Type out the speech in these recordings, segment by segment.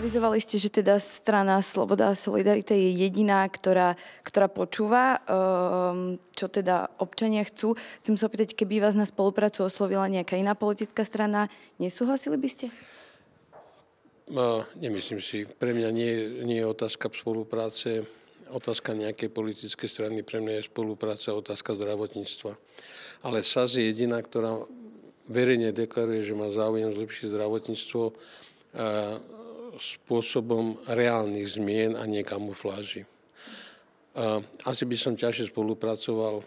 Avizovali ste, že teda strana Sloboda a Solidarita je jediná, ktorá, ktorá počúva, ehm, čo teda občania chcú. Chcem sa opýtať, keby vás na spoluprácu oslovila nejaká iná politická strana, nesúhlasili by ste? No, nemyslím si. Pre mňa nie, nie je otázka spolupráce, otázka nejakej politickej strany, pre mňa je spolupráca otázka zdravotníctva. Ale SAS je jediná, ktorá verejne deklaruje, že má záujem zlepšiť zdravotníctvo spôsobom reálnych zmien a nie kamufláži. Asi by som ťažšie spolupracoval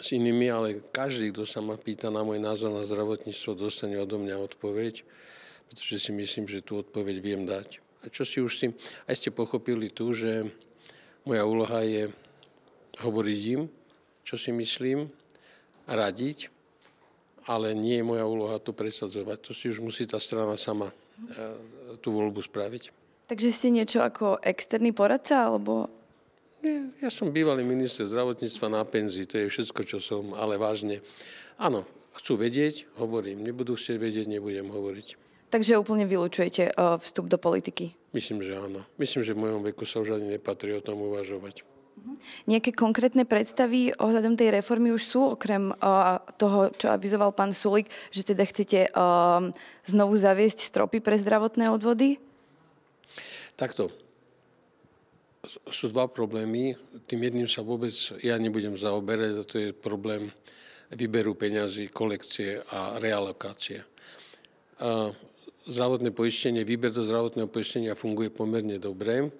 s inými, ale každý, kto sa ma pýta na môj názor na zdravotníctvo, dostane odo mňa odpoveď, pretože si myslím, že tú odpoveď viem dať. A čo si už si, aj ste pochopili tu, že moja úloha je hovoriť im, čo si myslím, radiť ale nie je moja úloha to presadzovať. To si už musí tá strana sama eh, tú voľbu spraviť. Takže ste niečo ako externý poradca, alebo... Nie, ja som bývalý minister zdravotníctva na penzii, to je všetko, čo som, ale vážne. Áno, chcú vedieť, hovorím. Nebudú chcieť vedieť, nebudem hovoriť. Takže úplne vylúčujete eh, vstup do politiky? Myslím, že áno. Myslím, že v mojom veku sa už ani nepatrí o tom uvažovať. Mhm. Nejaké konkrétne predstavy ohľadom tej reformy už sú, okrem toho, čo avizoval pán Sulik, že teda chcete znovu zaviesť stropy pre zdravotné odvody? Takto. Sú dva problémy. Tým jedným sa vôbec ja nebudem zaoberať, a to je problém výberu peňazí, kolekcie a realokácie zdravotné poistenie, výber do zdravotného poistenia funguje pomerne dobre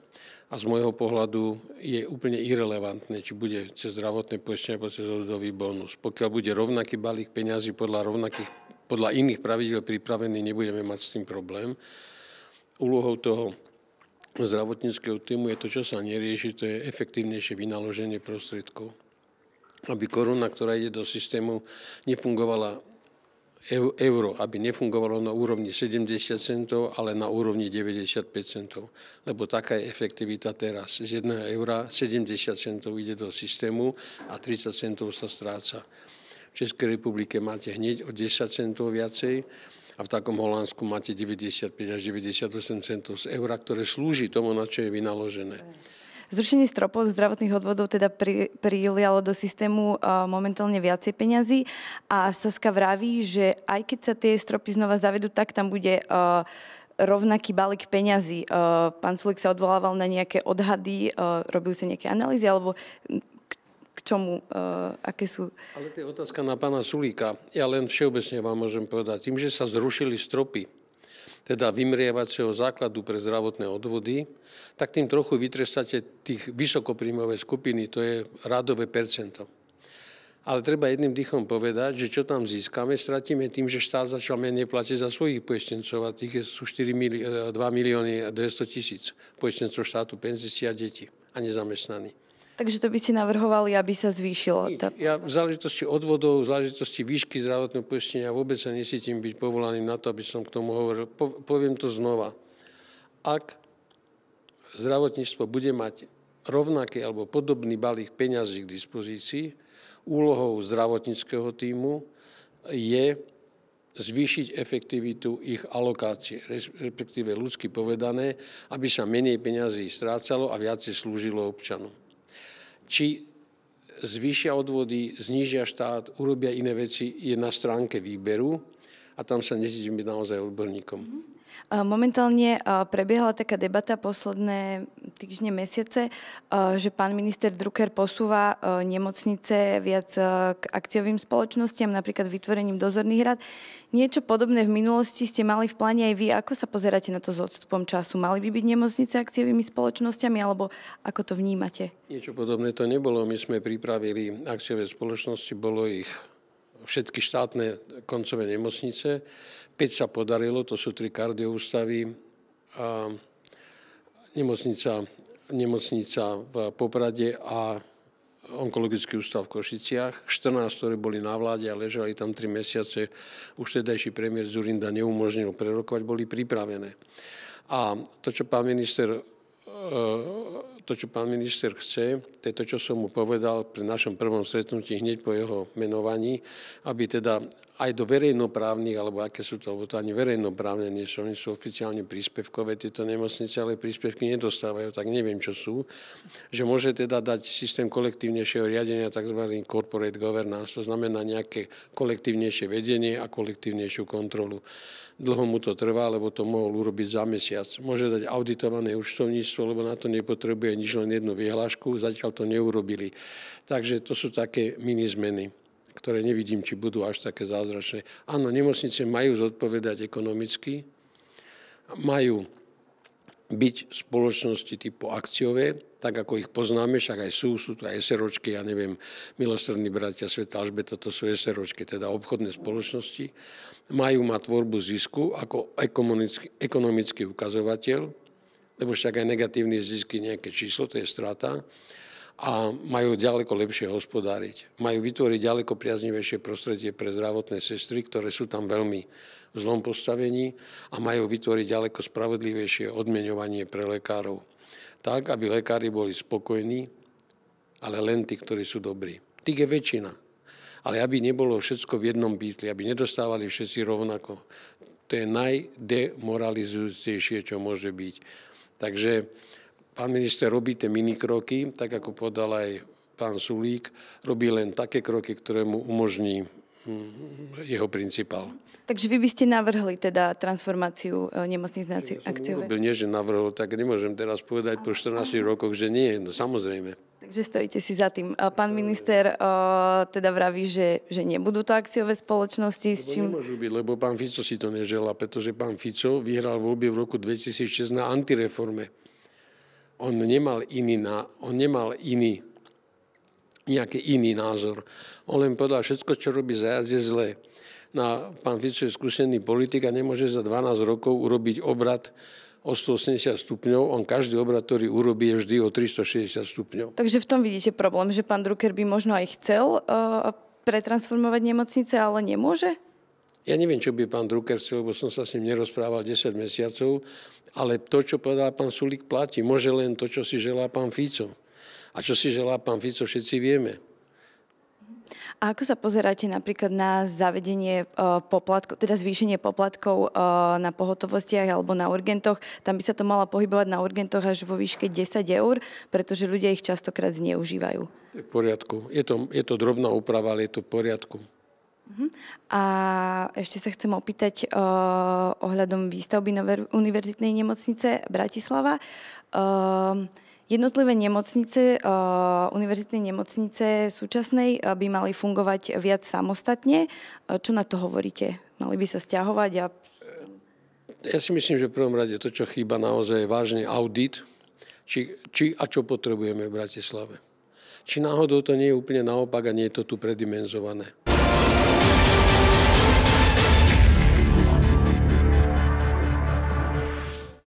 a z môjho pohľadu je úplne irrelevantné, či bude cez zdravotné poistenie alebo cez rodový bonus. Pokiaľ bude rovnaký balík peňazí podľa, rovnakých, podľa iných pravidel pripravený, nebudeme mať s tým problém. Úlohou toho zdravotníckého týmu je to, čo sa nerieši, to je efektívnejšie vynaloženie prostriedkov. Aby koruna, ktorá ide do systému, nefungovala euro, aby nefungovalo na úrovni 70 centov, ale na úrovni 95 centov. Lebo taká je efektivita teraz. Z 1 eura 70 centov ide do systému a 30 centov sa stráca. V Českej republike máte hneď o 10 centov viacej a v takom Holandsku máte 95 až 98 centov z eura, ktoré slúži tomu, na čo je vynaložené. Zrušenie stropov zdravotných odvodov teda pri, prilialo do systému uh, momentálne viacej peňazí a Saska vraví, že aj keď sa tie stropy znova zavedú, tak tam bude uh, rovnaký balík peňazí. Uh, pán Sulik sa odvolával na nejaké odhady, robili sa nejaké analýzy, alebo k čomu, uh, aké sú... Ale to je otázka na pána Sulíka. Ja len všeobecne vám môžem povedať. Tým, že sa zrušili stropy, teda vymrievacieho základu pre zdravotné odvody, tak tým trochu vytrestáte tých vysokopríjmové skupiny, to je rádové percento. Ale treba jedným dýchom povedať, že čo tam získame, stratíme tým, že štát začal menej platiť za svojich poistencov a tých sú 4 mili- 2 e, milióny 200 tisíc poistencov štátu, penzisti a deti a nezamestnaní. Takže to by si navrhovali, aby sa zvýšilo? Tá... Ja v záležitosti odvodov, v záležitosti výšky zdravotného poistenia vôbec sa nesítim byť povolaným na to, aby som k tomu hovoril. Po, poviem to znova. Ak zdravotníctvo bude mať rovnaký alebo podobný balík peňazí k dispozícii, úlohou zdravotníckého týmu je zvýšiť efektivitu ich alokácie, respektíve ľudsky povedané, aby sa menej peňazí strácalo a viacej slúžilo občanom. Či zvýšia odvody, znížia štát, urobia iné veci, je na stránke výberu a tam sa nezidíme naozaj odborníkom. Mm-hmm. Momentálne prebiehala taká debata posledné týždne, mesiace, že pán minister Drucker posúva nemocnice viac k akciovým spoločnostiam, napríklad vytvorením dozorných rad. Niečo podobné v minulosti ste mali v pláne aj vy. Ako sa pozeráte na to s odstupom času? Mali by byť nemocnice akciovými spoločnosťami, alebo ako to vnímate? Niečo podobné to nebolo. My sme pripravili akciové spoločnosti, bolo ich všetky štátne koncové nemocnice. 5 sa podarilo, to sú tri kardioústavy a nemocnica, nemocnica v Poprade a onkologický ústav v Košiciach, 14, ktoré boli na vláde a ležali tam 3 mesiace, už tedajší premiér Zurinda neumožnil prerokovať, boli pripravené. A to, čo pán minister e, to, čo pán minister chce, to je to, čo som mu povedal pri našom prvom stretnutí hneď po jeho menovaní, aby teda aj do verejnoprávnych, alebo aké sú to, alebo to ani verejnoprávne nie sú, oni sú oficiálne príspevkové tieto nemocnice, ale príspevky nedostávajú, tak neviem, čo sú, že môže teda dať systém kolektívnejšieho riadenia, tzv. corporate governance, to znamená nejaké kolektívnejšie vedenie a kolektívnejšiu kontrolu. Dlho mu to trvá, lebo to mohol urobiť za mesiac. Môže dať auditované účtovníctvo, lebo na to nepotrebuje potrebuje nič len jednu vyhlášku, zatiaľ to neurobili. Takže to sú také mini zmeny ktoré nevidím, či budú až také zázračné. Áno, nemocnice majú zodpovedať ekonomicky, majú byť spoločnosti typu akciové, tak ako ich poznáme, však aj sú, sú to aj SROčky, ja neviem, milostrední bratia Sveta Alžbeta, to sú SROčky, teda obchodné spoločnosti. Majú mať tvorbu zisku ako ekonomický, ekonomický ukazovateľ, lebo však aj negatívny zisk je nejaké číslo, to je strata, a majú ďaleko lepšie hospodáriť. Majú vytvoriť ďaleko priaznivejšie prostredie pre zdravotné sestry, ktoré sú tam veľmi v zlom postavení a majú vytvoriť ďaleko spravodlivejšie odmeňovanie pre lekárov. Tak, aby lekári boli spokojní, ale len tí, ktorí sú dobrí. Tých je väčšina. Ale aby nebolo všetko v jednom bytli, aby nedostávali všetci rovnako. To je najdemoralizujúcejšie, čo môže byť Takže pán minister robí tie minikroky, tak ako povedal aj pán Sulík, robí len také kroky, ktoré mu umožní hm, jeho principál. Takže vy by ste navrhli teda transformáciu e, nemocných na akciové? Ja som urobil, nie, že navrhol, tak nemôžem teraz povedať po 14 rokoch, že nie, no samozrejme. Takže stojíte si za tým. Pán minister teda vraví, že, že nebudú to akciové spoločnosti. S čím... Lebo nemôžu byť, lebo pán Fico si to nežela, pretože pán Fico vyhral voľby v roku 2006 na antireforme. On nemal iný, na, on nemal iný nejaký iný názor. On len povedal, všetko, čo robí zajac, je zlé na pán Fico je skúsený politik a nemôže za 12 rokov urobiť obrad o 180 stupňov. On každý obrad, ktorý urobí, je vždy o 360 stupňov. Takže v tom vidíte problém, že pán Drucker by možno aj chcel uh, pretransformovať nemocnice, ale nemôže? Ja neviem, čo by pán Drucker chcel, lebo som sa s ním nerozprával 10 mesiacov, ale to, čo povedal pán Sulík, platí. Môže len to, čo si želá pán Fico. A čo si želá pán Fico, všetci vieme. A ako sa pozeráte napríklad na zavedenie e, poplatkov, teda zvýšenie poplatkov e, na pohotovostiach alebo na urgentoch? Tam by sa to mala pohybovať na urgentoch až vo výške 10 eur, pretože ľudia ich častokrát zneužívajú. V poriadku. Je to, je to drobná úprava, ale je to v poriadku. Mhm. A ešte sa chcem opýtať e, ohľadom výstavby univerzitnej nemocnice Bratislava. Uh, Jednotlivé nemocnice, eh, univerzitné nemocnice súčasnej eh, by mali fungovať viac samostatne. Eh, čo na to hovoríte? Mali by sa stiahovať a ja si myslím, že v prvom rade to, čo chýba naozaj je vážne audit, či, či a čo potrebujeme v Bratislave. Či náhodou to nie je úplne naopak a nie je to tu predimenzované.